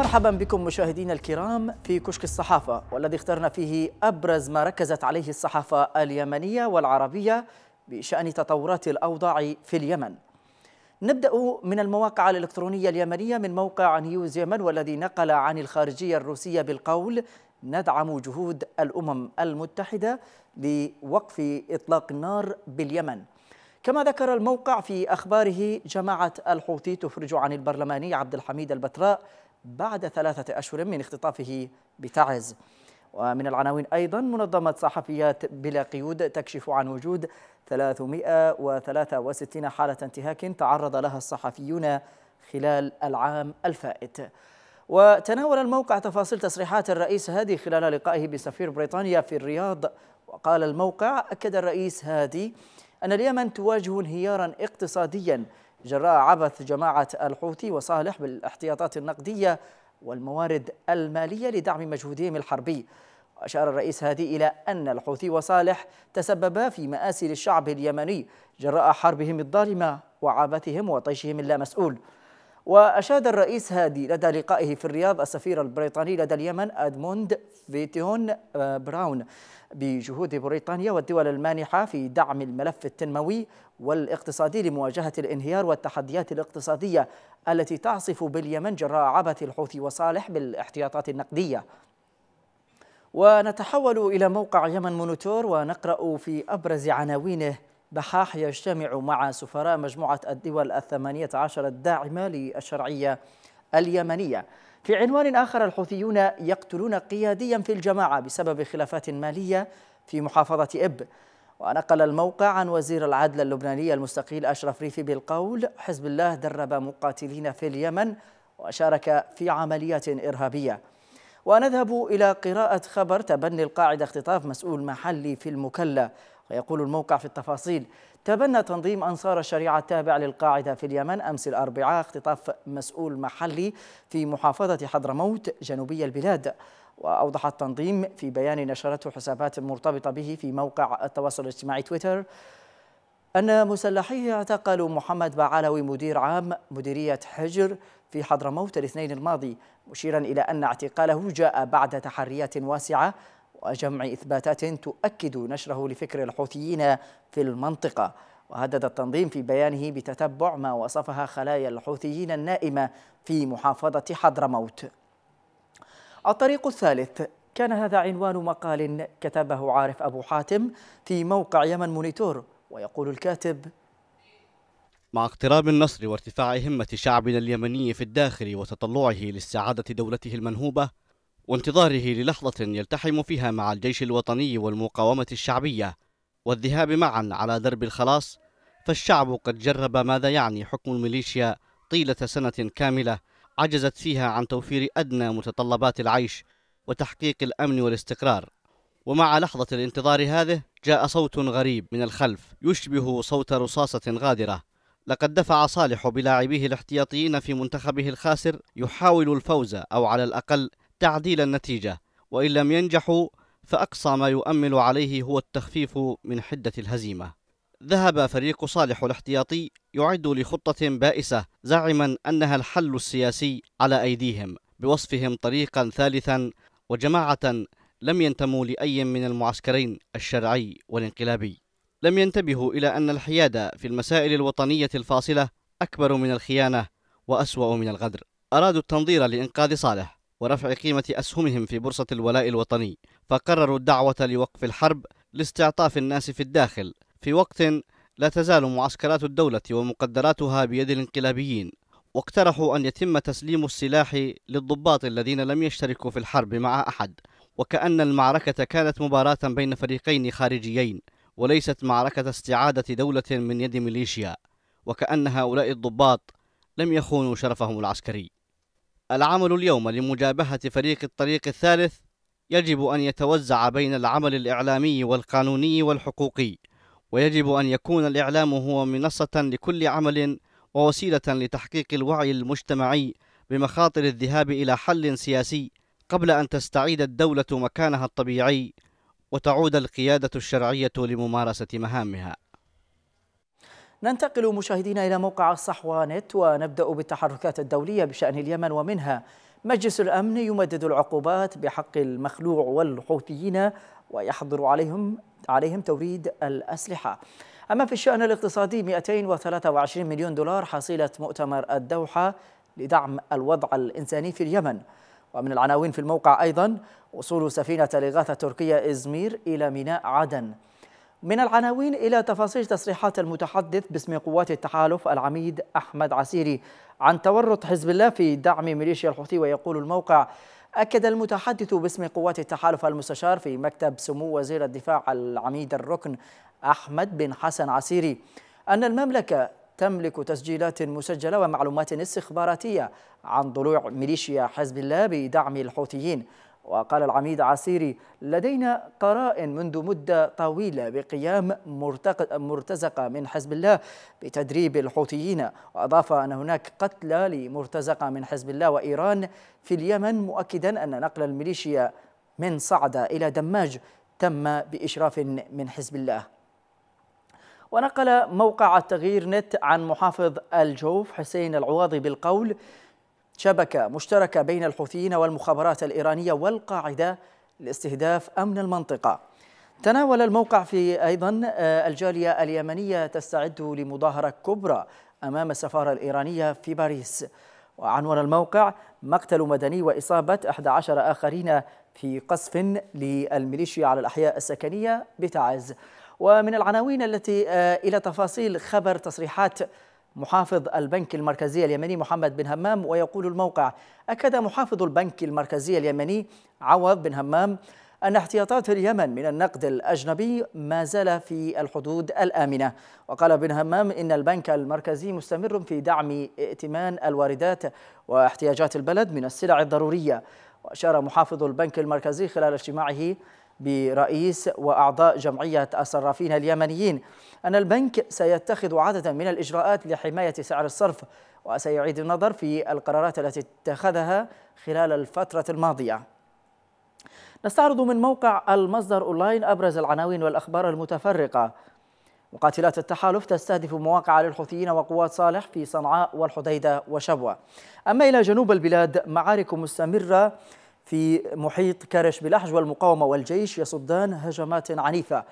مرحبا بكم مشاهدينا الكرام في كشك الصحافة والذي اخترنا فيه أبرز ما ركزت عليه الصحافة اليمنية والعربية بشأن تطورات الأوضاع في اليمن نبدأ من المواقع الإلكترونية اليمنية من موقع نيوز يمن والذي نقل عن الخارجية الروسية بالقول ندعم جهود الأمم المتحدة لوقف إطلاق النار باليمن كما ذكر الموقع في أخباره جماعة الحوثي تفرج عن البرلماني عبد الحميد البتراء بعد ثلاثة أشهر من اختطافه بتعز ومن العناوين أيضا منظمة صحفيات بلا قيود تكشف عن وجود 363 حالة انتهاك تعرض لها الصحفيون خلال العام الفائت وتناول الموقع تفاصيل تصريحات الرئيس هادي خلال لقائه بسفير بريطانيا في الرياض وقال الموقع أكد الرئيس هادي أن اليمن تواجه انهيارا اقتصاديا جراء عبث جماعة الحوثي وصالح بالاحتياطات النقدية والموارد المالية لدعم مجهودهم الحربي أشار الرئيس هادي إلى أن الحوثي وصالح تسببا في مآسي للشعب اليمني جراء حربهم الظالمة وعبثهم وطيشهم اللامسؤول مسؤول وأشاد الرئيس هادي لدى لقائه في الرياض السفير البريطاني لدى اليمن أدموند فيتيون آه، براون بجهود بريطانيا والدول المانحة في دعم الملف التنموي والاقتصادي لمواجهة الانهيار والتحديات الاقتصادية التي تعصف باليمن جراء عبث الحوثي وصالح بالاحتياطات النقدية ونتحول إلى موقع يمن مونيتور ونقرأ في أبرز عناوينه دحاح يجتمع مع سفراء مجموعة الدول الثمانية عشر الداعمة للشرعية اليمنية في عنوان آخر الحوثيون يقتلون قياديا في الجماعة بسبب خلافات مالية في محافظة إب ونقل الموقع عن وزير العدل اللبناني المستقيل أشرف ريفي بالقول حزب الله درب مقاتلين في اليمن وشارك في عمليات إرهابية ونذهب إلى قراءة خبر تبني القاعدة اختطاف مسؤول محلي في المكلة ويقول الموقع في التفاصيل تبنى تنظيم أنصار الشريعة التابع للقاعدة في اليمن أمس الأربعاء اختطاف مسؤول محلي في محافظة حضرموت جنوبي البلاد وأوضح التنظيم في بيان نشرته حسابات مرتبطة به في موقع التواصل الاجتماعي تويتر أن مسلحيه اعتقلوا محمد بعلوي مدير عام مديرية حجر في حضرموت الاثنين الماضي مشيرا إلى أن اعتقاله جاء بعد تحريات واسعة وجمع إثباتات تؤكد نشره لفكر الحوثيين في المنطقة وهدد التنظيم في بيانه بتتبع ما وصفها خلايا الحوثيين النائمة في محافظة حضرموت الطريق الثالث كان هذا عنوان مقال كتبه عارف أبو حاتم في موقع يمن مونيتور ويقول الكاتب مع اقتراب النصر وارتفاع همة شعبنا اليمني في الداخل وتطلعه لاستعادة دولته المنهوبة وانتظاره للحظة يلتحم فيها مع الجيش الوطني والمقاومة الشعبية والذهاب معا على درب الخلاص فالشعب قد جرب ماذا يعني حكم الميليشيا طيلة سنة كاملة عجزت فيها عن توفير أدنى متطلبات العيش وتحقيق الأمن والاستقرار ومع لحظة الانتظار هذه جاء صوت غريب من الخلف يشبه صوت رصاصة غادرة لقد دفع صالح بلاعبيه الاحتياطيين في منتخبه الخاسر يحاول الفوز أو على الأقل تعديل النتيجة وإن لم ينجحوا فأقصى ما يؤمل عليه هو التخفيف من حدة الهزيمة ذهب فريق صالح الاحتياطي يعد لخطة بائسة زاعما أنها الحل السياسي على أيديهم بوصفهم طريقا ثالثا وجماعة لم ينتموا لأي من المعسكرين الشرعي والانقلابي لم ينتبهوا إلى أن الحيادة في المسائل الوطنية الفاصلة أكبر من الخيانة وأسوأ من الغدر أرادوا التنظير لإنقاذ صالح ورفع قيمة أسهمهم في بورصة الولاء الوطني فقرروا الدعوة لوقف الحرب لاستعطاف الناس في الداخل في وقت لا تزال معسكرات الدولة ومقدراتها بيد الانقلابيين واقترحوا أن يتم تسليم السلاح للضباط الذين لم يشتركوا في الحرب مع أحد وكأن المعركة كانت مباراة بين فريقين خارجيين وليست معركة استعادة دولة من يد ميليشيا وكأن هؤلاء الضباط لم يخونوا شرفهم العسكري العمل اليوم لمجابهة فريق الطريق الثالث يجب أن يتوزع بين العمل الإعلامي والقانوني والحقوقي ويجب أن يكون الإعلام هو منصة لكل عمل ووسيلة لتحقيق الوعي المجتمعي بمخاطر الذهاب إلى حل سياسي قبل أن تستعيد الدولة مكانها الطبيعي وتعود القيادة الشرعية لممارسة مهامها ننتقل مشاهدينا إلى موقع الصحوة نت ونبدأ بالتحركات الدولية بشأن اليمن ومنها مجلس الأمن يمدد العقوبات بحق المخلوع والحوثيين ويحظر عليهم عليهم توريد الأسلحة أما في الشأن الاقتصادي 223 مليون دولار حصيلة مؤتمر الدوحة لدعم الوضع الإنساني في اليمن ومن العناوين في الموقع أيضا وصول سفينة الإغاثة التركية إزمير إلى ميناء عدن من العناوين إلى تفاصيل تصريحات المتحدث باسم قوات التحالف العميد أحمد عسيري عن تورط حزب الله في دعم ميليشيا الحوثي ويقول الموقع أكد المتحدث باسم قوات التحالف المستشار في مكتب سمو وزير الدفاع العميد الركن أحمد بن حسن عسيري أن المملكة تملك تسجيلات مسجلة ومعلومات استخباراتية عن ضلوع ميليشيا حزب الله بدعم الحوثيين وقال العميد عسيري لدينا قرائن منذ مدة طويلة بقيام مرتزقة من حزب الله بتدريب الحوثيين وأضاف أن هناك قتلى لمرتزقة من حزب الله وإيران في اليمن مؤكدا أن نقل الميليشيا من صعدة إلى دماج تم بإشراف من حزب الله ونقل موقع التغيير نت عن محافظ الجوف حسين العواضي بالقول شبكة مشتركة بين الحوثيين والمخابرات الإيرانية والقاعدة لاستهداف أمن المنطقة تناول الموقع في أيضا آه، الجالية اليمنية تستعد لمظاهرة كبرى أمام السفارة الإيرانية في باريس وعنوان الموقع مقتل مدني وإصابة 11 آخرين في قصف للميليشيا على الأحياء السكنية بتعز ومن العناوين التي آه، إلى تفاصيل خبر تصريحات محافظ البنك المركزي اليمني محمد بن همام ويقول الموقع أكد محافظ البنك المركزي اليمني عوض بن همام أن احتياطات اليمن من النقد الأجنبي ما زال في الحدود الآمنة وقال بن همام إن البنك المركزي مستمر في دعم ائتمان الواردات واحتياجات البلد من السلع الضرورية وأشار محافظ البنك المركزي خلال اجتماعه برئيس وأعضاء جمعية الصرافين اليمنيين أن البنك سيتخذ عددا من الإجراءات لحماية سعر الصرف وسيعيد النظر في القرارات التي اتخذها خلال الفترة الماضية نستعرض من موقع المصدر أونلاين أبرز العناوين والأخبار المتفرقة مقاتلات التحالف تستهدف مواقع للحوثيين وقوات صالح في صنعاء والحديدة وشبوة أما إلى جنوب البلاد معارك مستمرة في محيط كرش بلحج والمقاومة والجيش يصدان هجمات عنيفة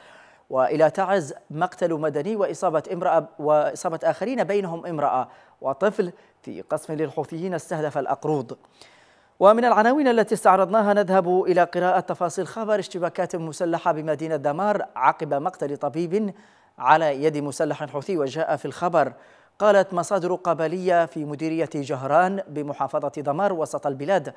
وإلى تعز مقتل مدني وإصابة امرأة وإصابة آخرين بينهم امرأة وطفل في قصف للحوثيين استهدف الأقروض ومن العناوين التي استعرضناها نذهب إلى قراءة تفاصيل خبر اشتباكات مسلحة بمدينة دمار عقب مقتل طبيب على يد مسلح حوثي وجاء في الخبر قالت مصادر قبلية في مديرية جهران بمحافظة دمار وسط البلاد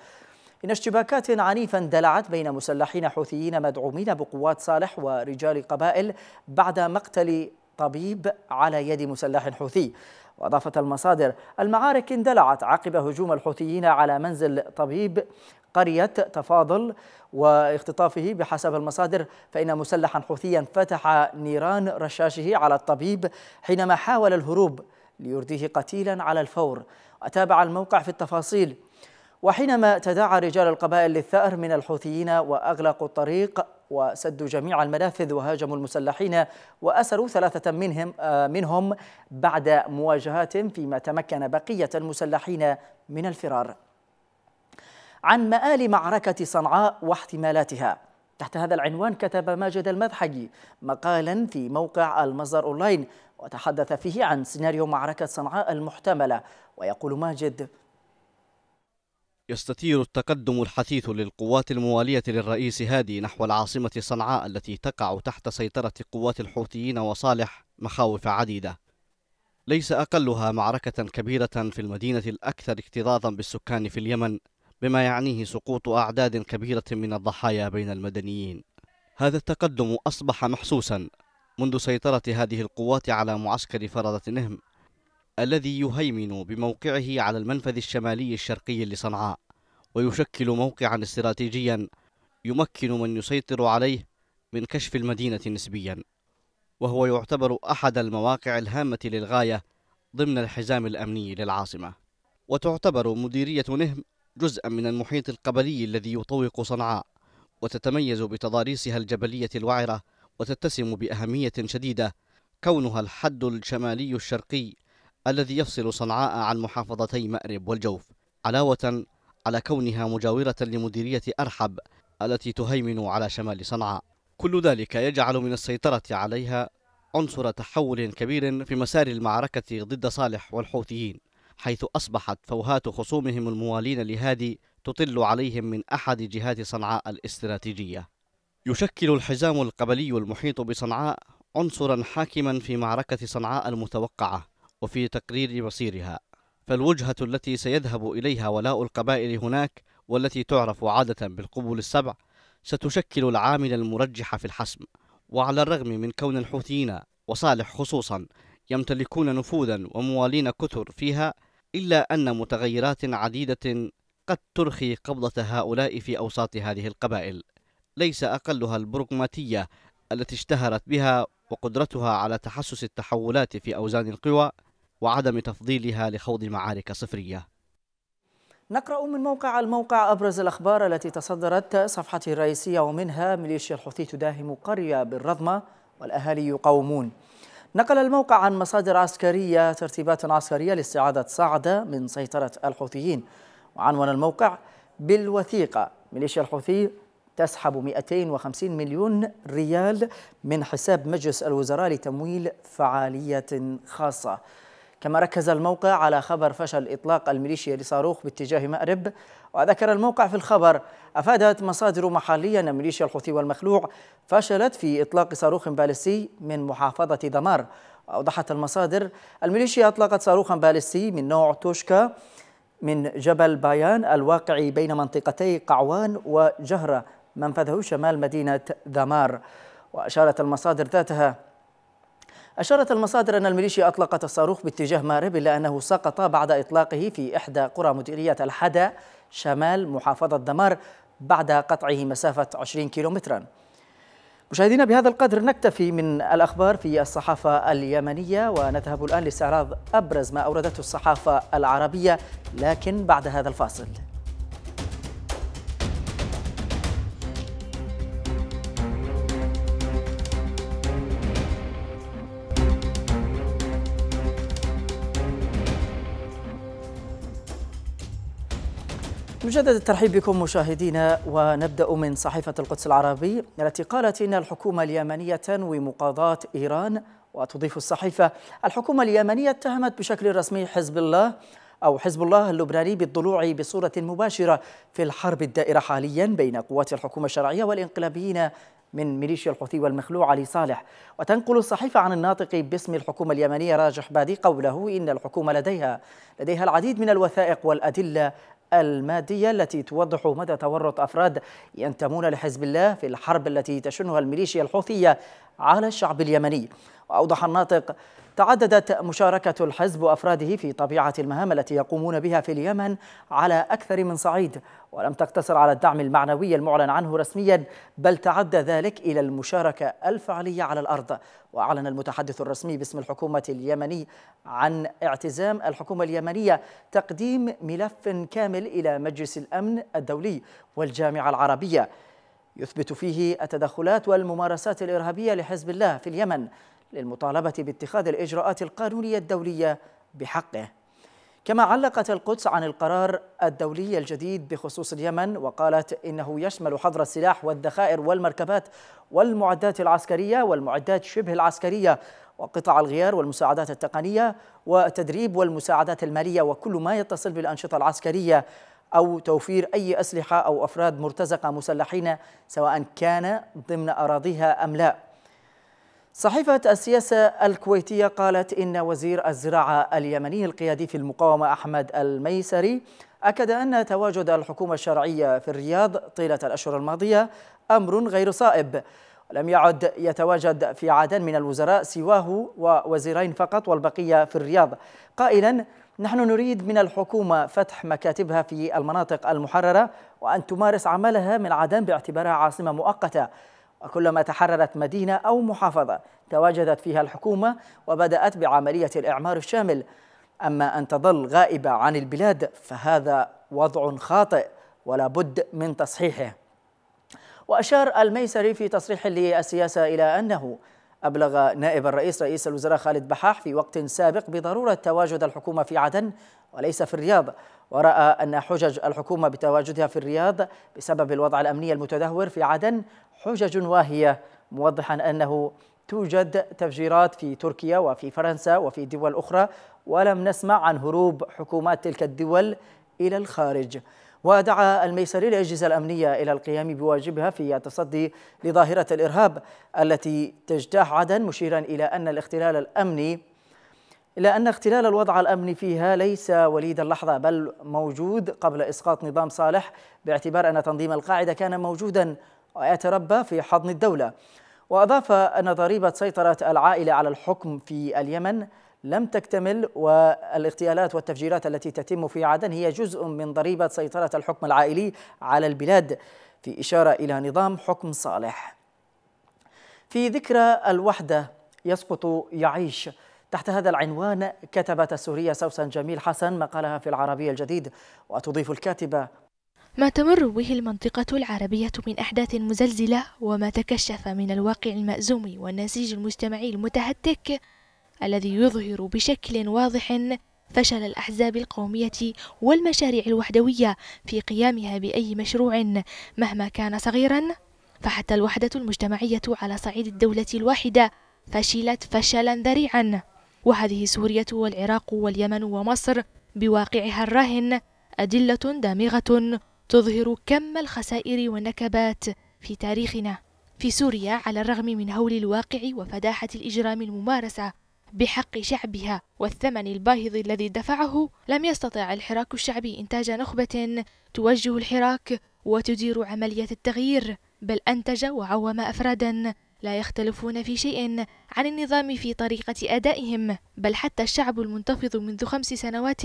إن اشتباكات عنيفة اندلعت بين مسلحين حوثيين مدعومين بقوات صالح ورجال قبائل بعد مقتل طبيب على يد مسلح حوثي وأضافت المصادر المعارك اندلعت عقب هجوم الحوثيين على منزل طبيب قرية تفاضل واختطافه بحسب المصادر فإن مسلحا حوثيا فتح نيران رشاشه على الطبيب حينما حاول الهروب ليرديه قتيلا على الفور وتابع الموقع في التفاصيل وحينما تداعى رجال القبائل للثأر من الحوثيين وأغلقوا الطريق وسدوا جميع المنافذ وهاجموا المسلحين وأسروا ثلاثة منهم آه، منهم بعد مواجهات فيما تمكن بقية المسلحين من الفرار. عن مآل معركة صنعاء واحتمالاتها تحت هذا العنوان كتب ماجد المذحجي مقالا في موقع المصدر أونلاين وتحدث فيه عن سيناريو معركة صنعاء المحتملة ويقول ماجد يستثير التقدم الحثيث للقوات الموالية للرئيس هادي نحو العاصمة صنعاء التي تقع تحت سيطرة قوات الحوثيين وصالح مخاوف عديدة ليس أقلها معركة كبيرة في المدينة الأكثر اكتظاظا بالسكان في اليمن بما يعنيه سقوط أعداد كبيرة من الضحايا بين المدنيين هذا التقدم أصبح محسوسا منذ سيطرة هذه القوات على معسكر فرضة نهم الذي يهيمن بموقعه على المنفذ الشمالي الشرقي لصنعاء ويشكل موقعا استراتيجيا يمكن من يسيطر عليه من كشف المدينة نسبيا وهو يعتبر أحد المواقع الهامة للغاية ضمن الحزام الأمني للعاصمة وتعتبر مديرية نهم جزءا من المحيط القبلي الذي يطوق صنعاء وتتميز بتضاريسها الجبلية الوعرة وتتسم بأهمية شديدة كونها الحد الشمالي الشرقي الذي يفصل صنعاء عن محافظتي مأرب والجوف علاوة على كونها مجاورة لمديرية أرحب التي تهيمن على شمال صنعاء كل ذلك يجعل من السيطرة عليها عنصر تحول كبير في مسار المعركة ضد صالح والحوثيين حيث أصبحت فوهات خصومهم الموالين لهادي تطل عليهم من أحد جهات صنعاء الاستراتيجية يشكل الحزام القبلي المحيط بصنعاء عنصرا حاكما في معركة صنعاء المتوقعة وفي تقرير مصيرها فالوجهة التي سيذهب إليها ولاء القبائل هناك والتي تعرف عادة بالقبول السبع ستشكل العامل المرجح في الحسم وعلى الرغم من كون الحوثيين وصالح خصوصا يمتلكون نفوذا وموالين كثر فيها إلا أن متغيرات عديدة قد ترخي قبضة هؤلاء في أوساط هذه القبائل ليس أقلها البروغماتية التي اشتهرت بها وقدرتها على تحسس التحولات في أوزان القوى وعدم تفضيلها لخوض معارك صفرية نقرأ من موقع الموقع أبرز الأخبار التي تصدرت صفحته الرئيسية ومنها ميليشيا الحوثي تداهم قرية بالرضمة والأهالي يقاومون نقل الموقع عن مصادر عسكرية ترتيبات عسكرية لاستعادة صعدة من سيطرة الحوثيين وعنون الموقع بالوثيقة ميليشيا الحوثي تسحب 250 مليون ريال من حساب مجلس الوزراء لتمويل فعالية خاصة كما ركز الموقع على خبر فشل إطلاق الميليشيا لصاروخ باتجاه مأرب وذكر الموقع في الخبر أفادت مصادر محلية أن ميليشيا الحوثي والمخلوع فشلت في إطلاق صاروخ باليستي من محافظة دمار أوضحت المصادر الميليشيا أطلقت صاروخا باليستي من نوع توشكا من جبل بايان الواقع بين منطقتي قعوان وجهرة منفذه شمال مدينة دمار وأشارت المصادر ذاتها أشارت المصادر أن الميليشيا أطلقت الصاروخ باتجاه مارب إلا أنه سقط بعد إطلاقه في إحدى قرى مديرية الحدا شمال محافظة دمار بعد قطعه مسافة 20 كيلومتراً مشاهدينا بهذا القدر نكتفي من الأخبار في الصحافة اليمنية ونذهب الآن لاستعراض أبرز ما أوردته الصحافة العربية لكن بعد هذا الفاصل مجدد الترحيب بكم مشاهدينا ونبدا من صحيفه القدس العربي التي قالت ان الحكومه اليمنيه تنوي مقاضاه ايران وتضيف الصحيفه الحكومه اليمنيه اتهمت بشكل رسمي حزب الله أو حزب الله اللبناني بالضلوع بصورة مباشرة في الحرب الدائرة حاليا بين قوات الحكومة الشرعية والإنقلابيين من ميليشيا الحوثي والمخلوع علي صالح وتنقل الصحيفة عن الناطق باسم الحكومة اليمنية راجح بادي قوله إن الحكومة لديها لديها العديد من الوثائق والأدلة المادية التي توضح مدى تورط أفراد ينتمون لحزب الله في الحرب التي تشنها الميليشيا الحوثية على الشعب اليمني وأوضح الناطق تعددت مشاركة الحزب وأفراده في طبيعة المهام التي يقومون بها في اليمن على أكثر من صعيد ولم تقتصر على الدعم المعنوي المعلن عنه رسميا بل تعدى ذلك إلى المشاركة الفعلية على الأرض وأعلن المتحدث الرسمي باسم الحكومة اليمني عن اعتزام الحكومة اليمنية تقديم ملف كامل إلى مجلس الأمن الدولي والجامعة العربية يثبت فيه التدخلات والممارسات الإرهابية لحزب الله في اليمن للمطالبة باتخاذ الإجراءات القانونية الدولية بحقه كما علقت القدس عن القرار الدولي الجديد بخصوص اليمن وقالت إنه يشمل حظر السلاح والذخائر والمركبات والمعدات العسكرية والمعدات شبه العسكرية وقطع الغيار والمساعدات التقنية والتدريب والمساعدات المالية وكل ما يتصل بالأنشطة العسكرية أو توفير أي أسلحة أو أفراد مرتزقة مسلحين سواء كان ضمن أراضيها أم لا صحيفة السياسة الكويتية قالت إن وزير الزراعة اليمني القيادي في المقاومة أحمد الميسري أكد أن تواجد الحكومة الشرعية في الرياض طيلة الأشهر الماضية أمر غير صائب لم يعد يتواجد في عدن من الوزراء سواه ووزيرين فقط والبقية في الرياض قائلا نحن نريد من الحكومة فتح مكاتبها في المناطق المحررة وأن تمارس عملها من عدن باعتبارها عاصمة مؤقتة وكلما تحررت مدينة أو محافظة تواجدت فيها الحكومة وبدأت بعملية الإعمار الشامل أما أن تظل غائبة عن البلاد فهذا وضع خاطئ ولا بد من تصحيحه وأشار الميسري في تصريح للسياسة إلى أنه أبلغ نائب الرئيس رئيس الوزراء خالد بحاح في وقت سابق بضرورة تواجد الحكومة في عدن وليس في الرياض ورأى أن حجج الحكومة بتواجدها في الرياض بسبب الوضع الأمني المتدهور في عدن حجج واهية موضحا أنه توجد تفجيرات في تركيا وفي فرنسا وفي دول أخرى ولم نسمع عن هروب حكومات تلك الدول إلى الخارج ودعا الميسري الأجهزة الأمنية إلى القيام بواجبها في التصدي لظاهرة الإرهاب التي تجتاح عدن مشيرا إلى أن الاختلال الأمني إلى أن اختلال الوضع الأمني فيها ليس وليد اللحظة بل موجود قبل إسقاط نظام صالح باعتبار أن تنظيم القاعدة كان موجودا ويتربى في حضن الدولة وأضاف أن ضريبة سيطرة العائلة على الحكم في اليمن لم تكتمل والاغتيالات والتفجيرات التي تتم في عدن هي جزء من ضريبة سيطرة الحكم العائلي على البلاد في إشارة إلى نظام حكم صالح في ذكرى الوحدة يسقط يعيش تحت هذا العنوان كتبت السورية سوسن جميل حسن مقالها في العربية الجديد وتضيف الكاتبة ما تمر به المنطقة العربية من أحداث مزلزلة وما تكشف من الواقع المأزوم والنسيج المجتمعي المتهتك الذي يظهر بشكل واضح فشل الأحزاب القومية والمشاريع الوحدوية في قيامها بأي مشروع مهما كان صغيرا فحتى الوحدة المجتمعية على صعيد الدولة الواحدة فشلت فشلا ذريعا وهذه سوريا والعراق واليمن ومصر بواقعها الراهن أدلة دامغة تظهر كم الخسائر والنكبات في تاريخنا في سوريا على الرغم من هول الواقع وفداحة الإجرام الممارسة بحق شعبها والثمن الباهظ الذي دفعه لم يستطع الحراك الشعبي إنتاج نخبة توجه الحراك وتدير عملية التغيير بل أنتج وعوم أفرادا لا يختلفون في شيء عن النظام في طريقة أدائهم بل حتى الشعب المنتفض منذ خمس سنوات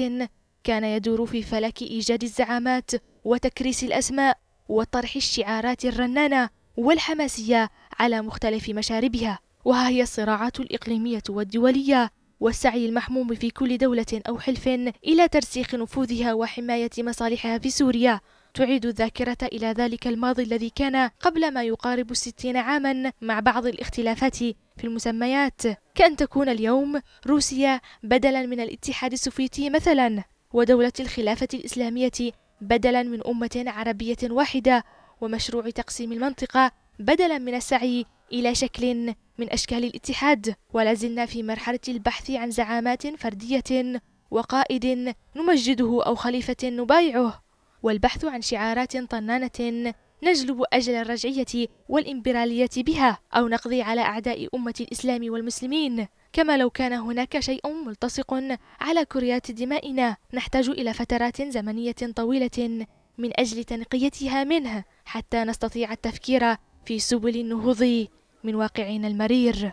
كان يدور في فلك إيجاد الزعامات وتكريس الأسماء وطرح الشعارات الرنانة والحماسية على مختلف مشاربها وها هي الصراعات الإقليمية والدولية والسعي المحموم في كل دولة أو حلف إلى ترسيخ نفوذها وحماية مصالحها في سوريا تعيد الذاكرة إلى ذلك الماضي الذي كان قبل ما يقارب الستين عاما مع بعض الاختلافات في المسميات كأن تكون اليوم روسيا بدلا من الاتحاد السوفيتي مثلا ودولة الخلافة الإسلامية بدلا من أمة عربية واحدة ومشروع تقسيم المنطقة بدلا من السعي إلى شكل من أشكال الاتحاد ولا زلنا في مرحلة البحث عن زعامات فردية وقائد نمجده أو خليفة نبايعه والبحث عن شعارات طنانة نجلب أجل الرجعية والإمبرالية بها أو نقضي على أعداء أمة الإسلام والمسلمين كما لو كان هناك شيء ملتصق على كريات دمائنا نحتاج إلى فترات زمنية طويلة من أجل تنقيتها منه حتى نستطيع التفكير في سبل النهوض من واقعنا المرير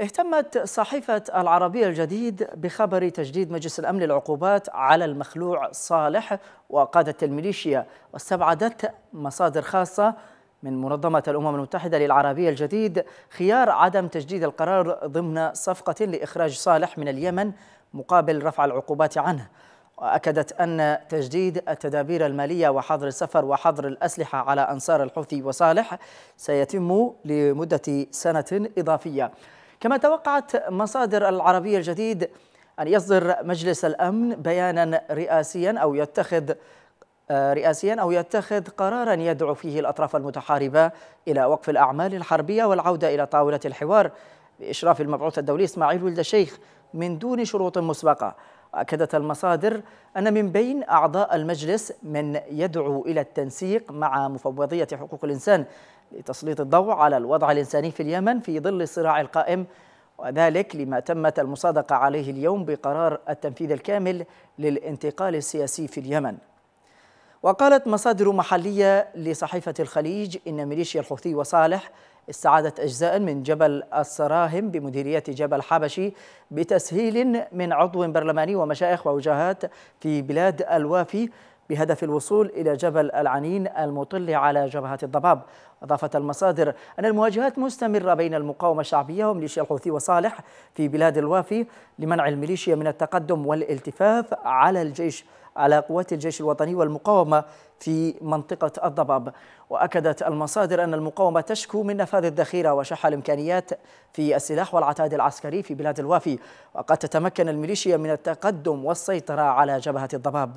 اهتمت صحيفة العربية الجديد بخبر تجديد مجلس الأمن العقوبات على المخلوع صالح وقادة الميليشيا واستبعدت مصادر خاصة من منظمة الأمم المتحدة للعربية الجديد خيار عدم تجديد القرار ضمن صفقة لإخراج صالح من اليمن مقابل رفع العقوبات عنه وأكدت أن تجديد التدابير المالية وحظر السفر وحظر الأسلحة على أنصار الحوثي وصالح سيتم لمدة سنة إضافية كما توقعت مصادر العربية الجديد أن يصدر مجلس الأمن بيانا رئاسيا أو يتخذ آه، رئاسيا أو يتخذ قرارا يدعو فيه الأطراف المتحاربة إلى وقف الأعمال الحربية والعودة إلى طاولة الحوار بإشراف المبعوث الدولي إسماعيل ولد الشيخ من دون شروط مسبقة وأكدت المصادر أن من بين أعضاء المجلس من يدعو إلى التنسيق مع مفوضية حقوق الإنسان لتسليط الضوء على الوضع الإنساني في اليمن في ظل الصراع القائم وذلك لما تمت المصادقة عليه اليوم بقرار التنفيذ الكامل للانتقال السياسي في اليمن وقالت مصادر محلية لصحيفة الخليج إن ميليشيا الحوثي وصالح استعادت أجزاء من جبل السراهم بمديرية جبل حبشي بتسهيل من عضو برلماني ومشايخ ووجهات في بلاد الوافي بهدف الوصول إلى جبل العنين المطل على جبهة الضباب أضافت المصادر أن المواجهات مستمرة بين المقاومة الشعبية وميليشيا الحوثي وصالح في بلاد الوافي لمنع الميليشيا من التقدم والالتفاف على الجيش على قوات الجيش الوطني والمقاومة في منطقة الضباب وأكدت المصادر أن المقاومة تشكو من نفاذ الذخيرة وشح الإمكانيات في السلاح والعتاد العسكري في بلاد الوافي وقد تتمكن الميليشيا من التقدم والسيطرة على جبهة الضباب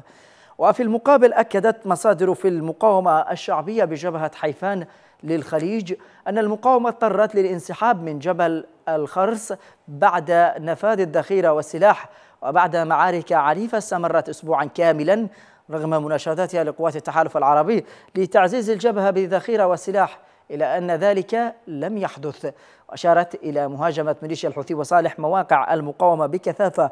وفي المقابل أكدت مصادر في المقاومة الشعبية بجبهة حيفان للخليج أن المقاومة اضطرت للانسحاب من جبل الخرس بعد نفاذ الذخيرة والسلاح وبعد معارك عنيفة استمرت أسبوعا كاملا رغم مناشداتها لقوات التحالف العربي لتعزيز الجبهة بالذخيرة والسلاح إلى أن ذلك لم يحدث وأشارت إلى مهاجمة ميليشيا الحوثي وصالح مواقع المقاومة بكثافة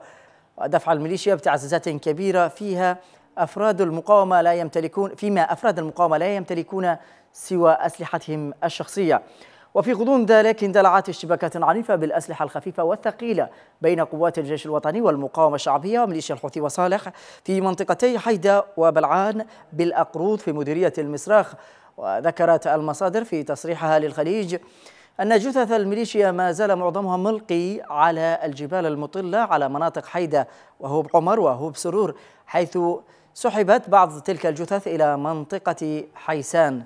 ودفع الميليشيا بتعزيزات كبيرة فيها أفراد المقاومة لا يمتلكون فيما أفراد المقاومة لا يمتلكون سوى أسلحتهم الشخصية وفي غضون ذلك اندلعت اشتباكات عنيفة بالأسلحة الخفيفة والثقيلة بين قوات الجيش الوطني والمقاومة الشعبية وميليشيا الحوثي وصالح في منطقتي حيدة وبلعان بالأقروض في مديرية المصراخ وذكرت المصادر في تصريحها للخليج أن جثث الميليشيا ما زال معظمها ملقي على الجبال المطلة على مناطق حيدة وهوب عمر وهوب سرور حيث سحبت بعض تلك الجثث إلى منطقة حيسان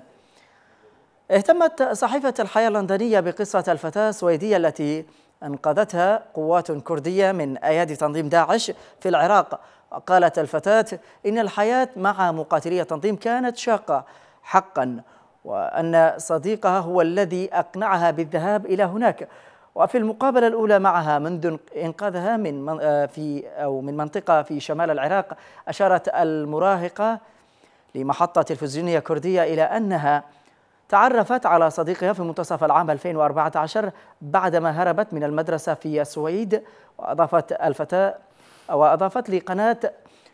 اهتمت صحيفة الحياة اللندنية بقصة الفتاة السويدية التي أنقذتها قوات كردية من أيادي تنظيم داعش في العراق قالت الفتاة إن الحياة مع مقاتلي التنظيم كانت شاقة حقا وأن صديقها هو الذي أقنعها بالذهاب إلى هناك وفي المقابلة الأولى معها منذ إنقاذها من من آه، في أو من منطقة في شمال العراق أشارت المراهقة لمحطة تلفزيونية كردية إلى أنها تعرفت على صديقها في منتصف العام 2014 بعدما هربت من المدرسة في السويد وأضافت الفتاة وأضافت لقناة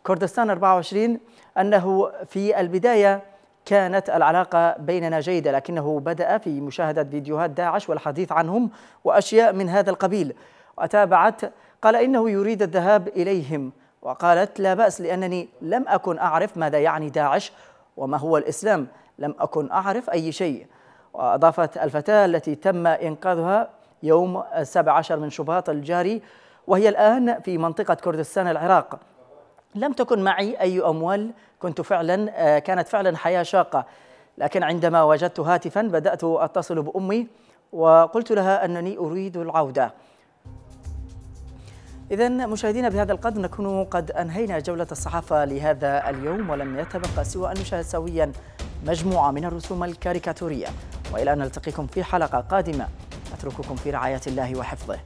كردستان 24 أنه في البداية كانت العلاقة بيننا جيدة لكنه بدأ في مشاهدة فيديوهات داعش والحديث عنهم وأشياء من هذا القبيل وتابعت قال إنه يريد الذهاب إليهم وقالت لا بأس لأنني لم أكن أعرف ماذا يعني داعش وما هو الإسلام لم أكن أعرف أي شيء وأضافت الفتاة التي تم إنقاذها يوم 17 من شباط الجاري وهي الآن في منطقة كردستان العراق لم تكن معي أي أموال كنت فعلا آه، كانت فعلا حياة شاقة لكن عندما وجدت هاتفا بدأت أتصل بأمي وقلت لها أنني أريد العودة إذا مشاهدينا بهذا القدر نكون قد أنهينا جولة الصحافة لهذا اليوم ولم يتبقى سوى أن نشاهد سويا مجموعة من الرسوم الكاريكاتورية وإلى أن نلتقيكم في حلقة قادمة أترككم في رعاية الله وحفظه